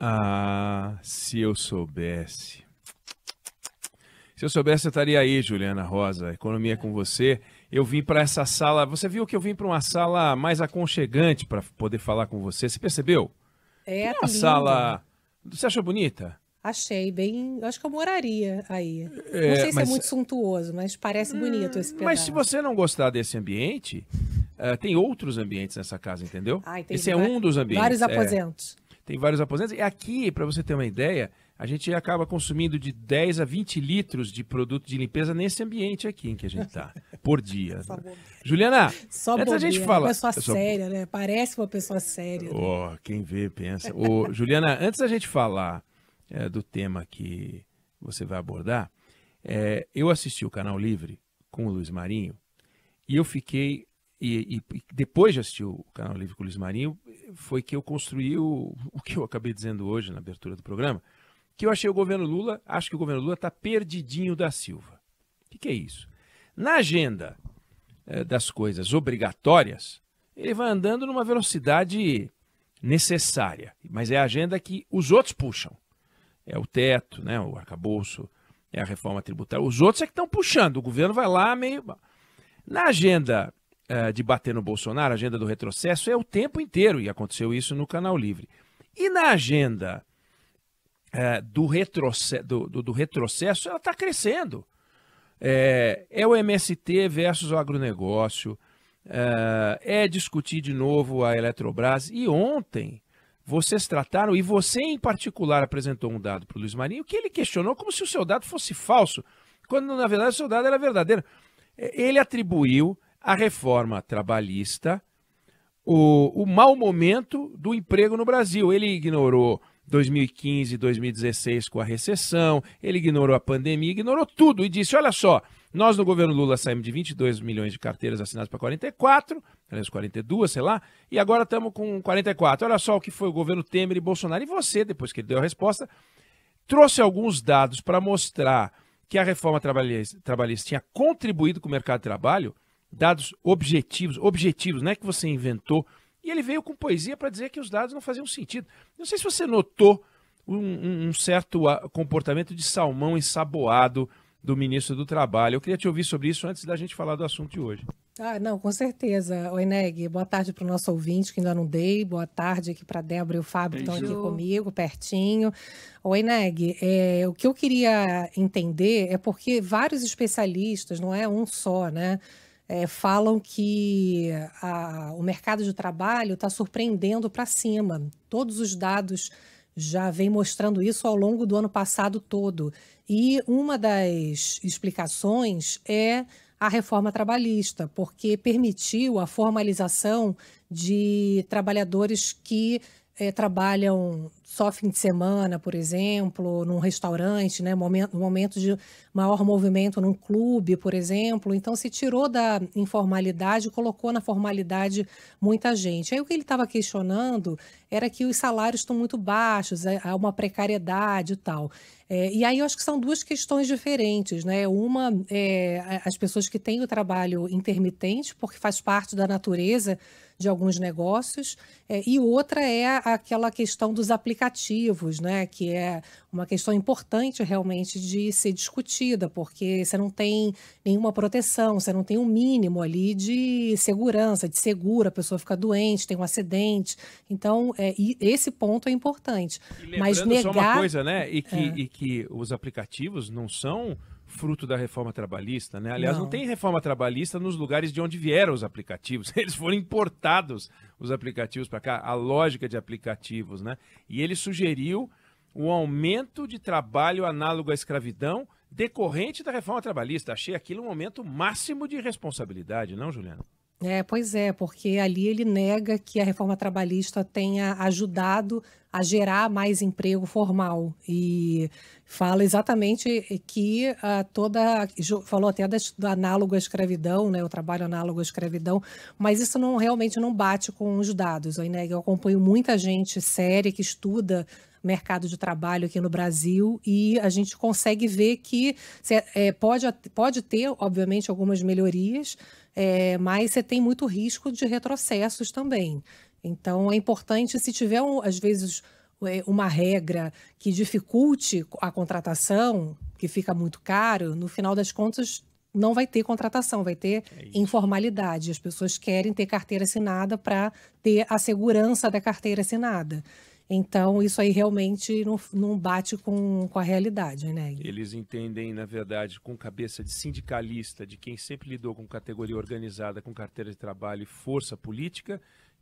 Ah, se eu soubesse. Se eu soubesse, eu estaria aí, Juliana Rosa. Economia com você. Eu vim para essa sala. Você viu que eu vim para uma sala mais aconchegante para poder falar com você. Você percebeu? É, tá uma sala. Você achou bonita? Achei bem. Acho que eu moraria aí. É, não sei se é muito suntuoso, mas parece hum, bonito esse pedaço. Mas se você não gostar desse ambiente, uh, tem outros ambientes nessa casa, entendeu? Ah, esse é um dos ambientes. Vários é. aposentos. É tem vários aposentos. E aqui, para você ter uma ideia, a gente acaba consumindo de 10 a 20 litros de produto de limpeza nesse ambiente aqui em que a gente está, por né? dia. Juliana, Só antes a gente fala... Uma pessoa séria, né? Parece uma pessoa séria. Oh, né? Quem vê, pensa. oh, Juliana, antes da gente falar é, do tema que você vai abordar, é, eu assisti o Canal Livre com o Luiz Marinho e eu fiquei e, e, depois de assistir o canal Livre com o Luiz Marinho, foi que eu construí o, o que eu acabei dizendo hoje na abertura do programa, que eu achei o governo Lula, acho que o governo Lula está perdidinho da Silva. O que, que é isso? Na agenda eh, das coisas obrigatórias, ele vai andando numa velocidade necessária, mas é a agenda que os outros puxam. É o teto, né, o arcabouço, é a reforma tributária. Os outros é que estão puxando. O governo vai lá meio. Na agenda eh, de bater no Bolsonaro, a agenda do retrocesso, é o tempo inteiro, e aconteceu isso no Canal Livre. E na agenda eh, do, retroce do, do, do, retrocesso, ela está crescendo. É, é, o MST versus o agronegócio, é discutir de novo a Eletrobras. E ontem vocês trataram, e você em particular apresentou um dado para o Luiz Marinho, que ele questionou como se o seu dado fosse falso, quando na verdade o seu dado era verdadeiro. Ele atribuiu a reforma trabalhista, o, o mau momento do emprego no Brasil. Ele ignorou 2015, 2016 com a recessão, ele ignorou a pandemia, ignorou tudo e disse: olha só, nós no governo Lula saímos de 22 milhões de carteiras assinadas para 44, aliás, 42, sei lá, e agora estamos com 44. Olha só o que foi o governo Temer e Bolsonaro. E você, depois que ele deu a resposta, trouxe alguns dados para mostrar que a reforma trabalhista, trabalhista tinha contribuído com o mercado de trabalho dados objetivos, objetivos, não é que você inventou. E ele veio com poesia para dizer que os dados não faziam sentido. Não sei se você notou um, um certo ah, comportamento de salmão ensaboado do ministro do Trabalho. Eu queria te ouvir sobre isso antes da gente falar do assunto de hoje. Ah, não, com certeza. Oi, Neg, boa tarde para o nosso ouvinte que ainda não dei, boa tarde aqui para Débora e o Fábio que estão aqui comigo, pertinho. Oi, Neg, é, o que eu queria entender é porque vários especialistas, não é um só, né? é, falam que a, o mercado de trabalho está surpreendendo para cima. Todos os dados já vem mostrando isso ao longo do ano passado todo. E uma das explicações é a reforma trabalhista, porque permitiu a formalização de trabalhadores que é, trabalham só fim de semana, por exemplo, num restaurante, né? Momento, momento de maior movimento num clube, por exemplo. Então, se tirou da informalidade, colocou na formalidade muita gente. Aí o que ele estava questionando era que os salários estão muito baixos, é, há uma precariedade e tal. É, e aí eu acho que são duas questões diferentes, né? Uma é as pessoas que têm o trabalho intermitente, porque faz parte da natureza de alguns negócios, é, e outra é aquela questão dos aplicativos aplicativos, né, que é uma questão importante realmente de ser discutida, porque você não tem nenhuma proteção, você não tem um mínimo ali de segurança, de seguro, a pessoa fica doente, tem um acidente. Então, é, esse ponto é importante. Mas negar... só uma coisa, né, e que, é. e que os aplicativos não são fruto da reforma trabalhista, né? Aliás, não. não. tem reforma trabalhista nos lugares de onde vieram os aplicativos. Eles foram importados os aplicativos para cá, a lógica de aplicativos, né? E ele sugeriu o aumento de trabalho análogo à escravidão decorrente da reforma trabalhista. Achei aquilo um momento máximo de responsabilidade, não, Juliana? É, pois é, porque ali ele nega que a reforma trabalhista tenha ajudado a gerar mais emprego formal e fala exatamente que uh, toda falou até da do análogo à escravidão, né, o trabalho análogo à escravidão, mas isso não realmente não bate com os dados. aí né eu acompanho muita gente séria que estuda mercado de trabalho aqui no Brasil e a gente consegue ver que cê, é, pode, pode ter, obviamente, algumas melhorias, é, mas você tem muito risco de retrocessos também. Então, é importante, se tiver, um, às vezes, é, uma regra que dificulte a contratação, que fica muito caro, no final das contas, não vai ter contratação, vai ter é informalidade. As pessoas querem ter carteira assinada para ter a segurança da carteira assinada. Então, isso aí realmente não, não bate com, com a realidade, né? Eles entendem, na verdade, com cabeça de sindicalista, de quem sempre lidou com categoria organizada, com carteira de trabalho e força política,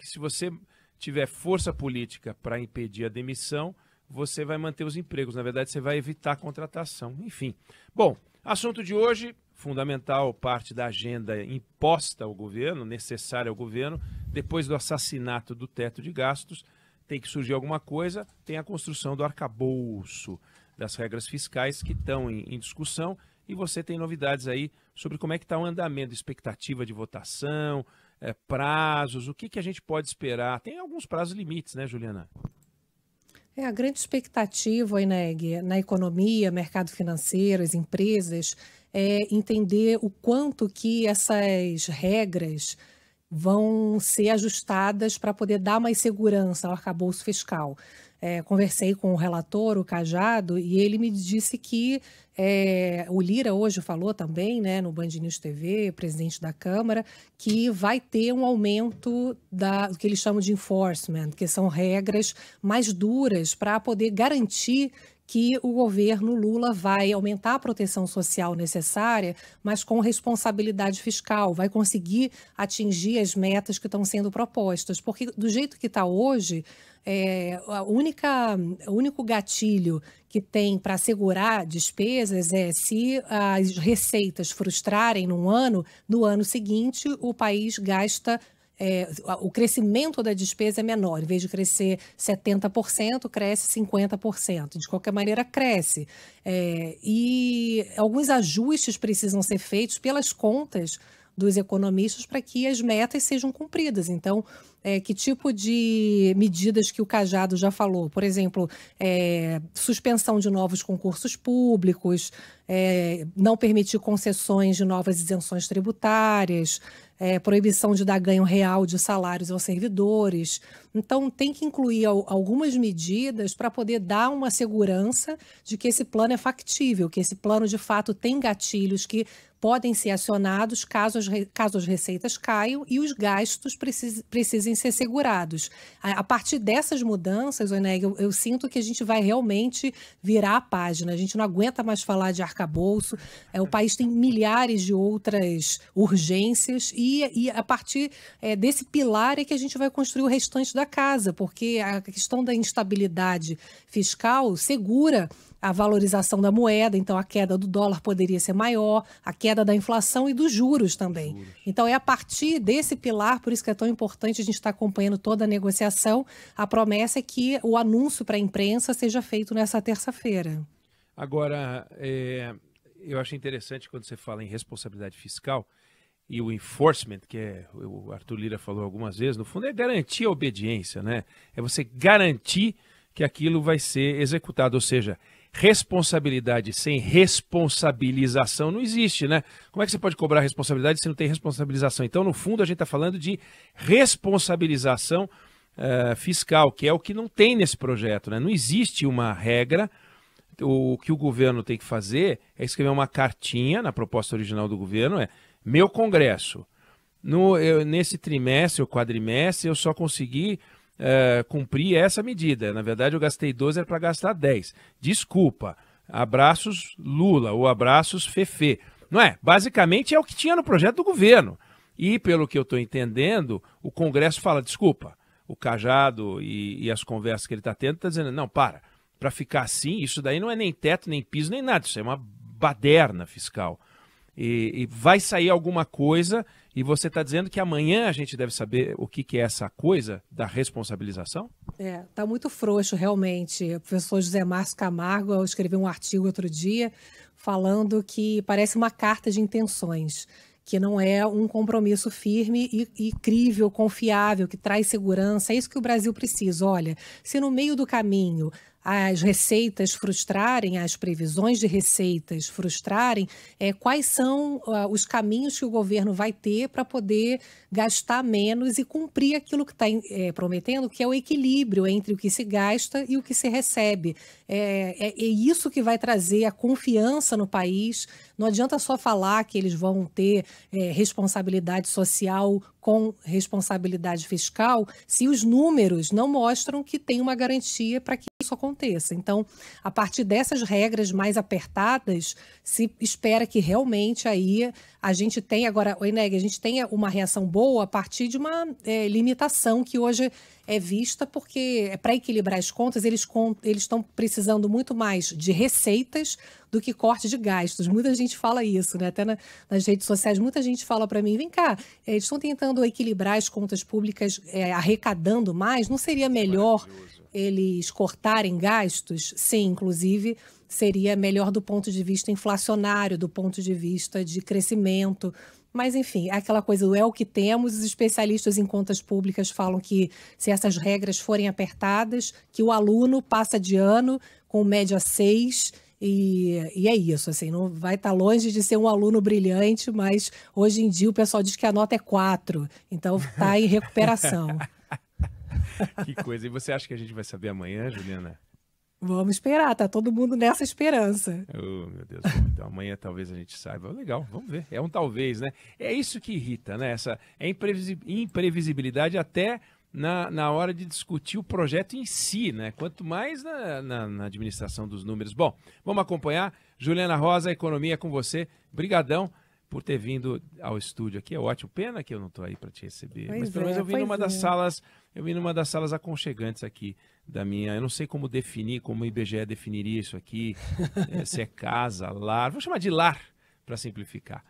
que se você tiver força política para impedir a demissão, você vai manter os empregos. Na verdade, você vai evitar a contratação. Enfim. Bom, assunto de hoje, fundamental parte da agenda imposta ao governo, necessária ao governo, depois do assassinato do teto de gastos, tem que surgir alguma coisa, tem a construção do arcabouço das regras fiscais que estão em, em discussão e você tem novidades aí sobre como é que está o andamento, expectativa de votação, é, prazos, o que, que a gente pode esperar? Tem alguns prazos limites, né, Juliana? É a grande expectativa, Ineg, na economia, mercado financeiro, as empresas, é entender o quanto que essas regras vão ser ajustadas para poder dar mais segurança ao arcabouço fiscal é, conversei com o relator, o Cajado, e ele me disse que é, o Lira hoje falou também, né, no Band News TV, presidente da Câmara, que vai ter um aumento da do que eles chamam de enforcement, que são regras mais duras para poder garantir que o governo Lula vai aumentar a proteção social necessária, mas com responsabilidade fiscal, vai conseguir atingir as metas que estão sendo propostas, porque do jeito que está hoje, é, a única, o único gatilho que tem para segurar despesas é se as receitas frustrarem num ano, no ano seguinte o país gasta é, o crescimento da despesa é menor. Em vez de crescer 70%, cresce 50%. De qualquer maneira, cresce. É, e alguns ajustes precisam ser feitos pelas contas dos economistas para que as metas sejam cumpridas. Então, é, que tipo de medidas que o Cajado já falou? Por exemplo, é, suspensão de novos concursos públicos, é, não permitir concessões de novas isenções tributárias, é, proibição de dar ganho real de salários aos servidores. Então, tem que incluir al algumas medidas para poder dar uma segurança de que esse plano é factível, que esse plano de fato tem gatilhos que podem ser acionados caso as, caso as receitas caiam e os gastos precis, precisem ser segurados. A, a, partir dessas mudanças, Oneg, eu, eu sinto que a gente vai realmente virar a página. A gente não aguenta mais falar de arcabouço. É, o país tem milhares de outras urgências e, e a partir é, desse pilar é que a gente vai construir o restante da casa, porque a questão da instabilidade fiscal segura a valorização da moeda, então a queda do dólar poderia ser maior, a queda queda da inflação e dos juros também. Juros. Então é a partir desse pilar, por isso que é tão importante a gente estar acompanhando toda a negociação. A promessa é que o anúncio para a imprensa seja feito nessa terça-feira. Agora, é, eu acho interessante quando você fala em responsabilidade fiscal e o enforcement, que é, o Arthur Lira falou algumas vezes, no fundo é garantir a obediência, né? É você garantir que aquilo vai ser executado, ou seja, responsabilidade sem responsabilização não existe, né? Como é que você pode cobrar responsabilidade se não tem responsabilização? Então, no fundo, a gente está falando de responsabilização uh, fiscal, que é o que não tem nesse projeto, né? Não existe uma regra. O, o que o governo tem que fazer é escrever uma cartinha na proposta original do governo, é meu Congresso. No, eu, nesse trimestre ou quadrimestre, eu só consegui uh, cumprir essa medida. Na verdade, eu gastei 12, era para gastar 10. Desculpa. Abraços Lula ou abraços Fefe. Não é? Basicamente é o que tinha no projeto do governo. E, pelo que eu estou entendendo, o Congresso fala: desculpa, o Cajado e, e as conversas que ele está tendo, está dizendo: não, para, para ficar assim, isso daí não é nem teto, nem piso, nem nada, isso é uma baderna fiscal. E, e vai sair alguma coisa e você está dizendo que amanhã a gente deve saber o que, que é essa coisa da responsabilização? É, está muito frouxo, realmente. O professor José Márcio Camargo escreveu um artigo outro dia falando que parece uma carta de intenções, que não é um compromisso firme e, e crível, confiável, que traz segurança. É isso que o Brasil precisa. Olha, se no meio do caminho as receitas frustrarem, as previsões de receitas frustrarem, é, quais são uh, os caminhos que o governo vai ter para poder gastar menos e cumprir aquilo que está é, prometendo, que é o equilíbrio entre o que se gasta e o que se recebe. É, é, é isso que vai trazer a confiança no país. Não adianta só falar que eles vão ter é, responsabilidade social com responsabilidade fiscal, se os números não mostram que tem uma garantia para que isso aconteça aconteça. Então, a partir dessas regras mais apertadas, se espera que realmente aí a gente tenha, agora, o INEG, a gente tenha uma reação boa a partir de uma é, limitação que hoje é vista, porque é para equilibrar as contas, eles estão precisando muito mais de receitas do que corte de gastos. Muita gente fala isso, né? Até na, nas redes sociais, muita gente fala para mim: vem cá, é, eles estão tentando equilibrar as contas públicas é, arrecadando mais, não seria melhor eles cortarem gastos, sim, inclusive seria melhor do ponto de vista inflacionário, do ponto de vista de crescimento. Mas, enfim, é aquela coisa é o que temos. Os especialistas em contas públicas falam que, se essas regras forem apertadas, que o aluno passa de ano com média 6 e, e, é isso, assim, não vai estar tá longe de ser um aluno brilhante, mas hoje em dia o pessoal diz que a nota é 4, então está em recuperação. que coisa. E você acha que a gente vai saber amanhã, Juliana? Vamos esperar, tá todo mundo nessa esperança. Oh, meu Deus. Então amanhã talvez a gente saiba. Legal, vamos ver. É um talvez, né? É isso que irrita, né? Essa é imprevisibilidade até na, na hora de discutir o projeto em si, né? Quanto mais na, na, na administração dos números. Bom, vamos acompanhar. Juliana Rosa, Economia com você. Brigadão por ter vindo ao estúdio aqui. É ótimo. Pena que eu não estou aí para te receber. Pois mas pelo menos é, eu vim numa é. das salas, eu vim numa das salas aconchegantes aqui da minha. Eu não sei como definir, como o IBGE definiria isso aqui. é, se é casa, lar. Vou chamar de lar para simplificar.